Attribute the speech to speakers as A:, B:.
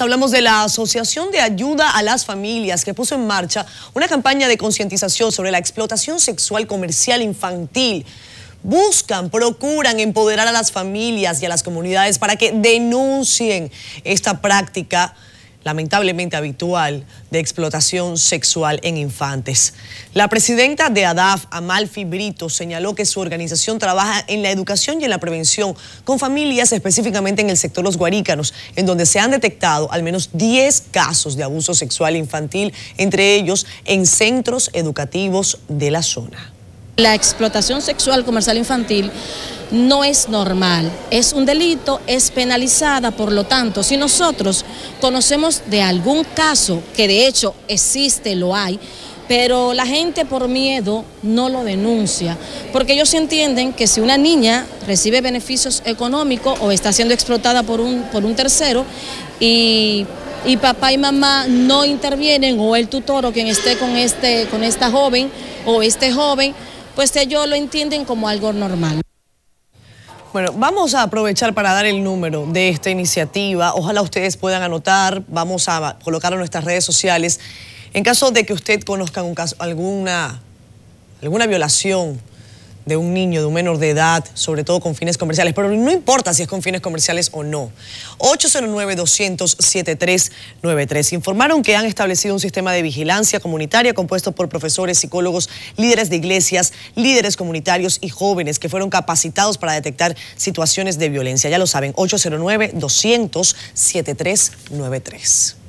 A: Hablamos de la Asociación de Ayuda a las Familias que puso en marcha una campaña de concientización sobre la explotación sexual comercial infantil. Buscan, procuran empoderar a las familias y a las comunidades para que denuncien esta práctica lamentablemente habitual de explotación sexual en infantes. La presidenta de ADAF, Amalfi Brito, señaló que su organización trabaja en la educación y en la prevención con familias específicamente en el sector Los Guarícanos, en donde se han detectado al menos 10 casos de abuso sexual infantil, entre ellos en centros educativos de la zona.
B: La explotación sexual comercial infantil no es normal, es un delito, es penalizada, por lo tanto, si nosotros conocemos de algún caso, que de hecho existe, lo hay, pero la gente por miedo no lo denuncia, porque ellos entienden que si una niña recibe beneficios económicos o está siendo explotada por un, por un tercero y, papá y mamá no intervienen o el tutor o quien esté con, este, con esta joven o este joven, pues ellos lo entienden como algo normal.
A: Bueno, vamos a aprovechar para dar el número de esta iniciativa. Ojalá ustedes puedan anotar, vamos a colocarlo en nuestras redes sociales. En caso de que usted conozca alguna violación de un niño, de un menor de edad, sobre todo con fines comerciales, pero no importa si es con fines comerciales o no. 809-200-7393 informaron que han establecido un sistema de vigilancia comunitaria compuesto por profesores, psicólogos, líderes de iglesias, líderes comunitarios y jóvenes que fueron capacitados para detectar situaciones de violencia. Ya lo saben, 809-200-7393.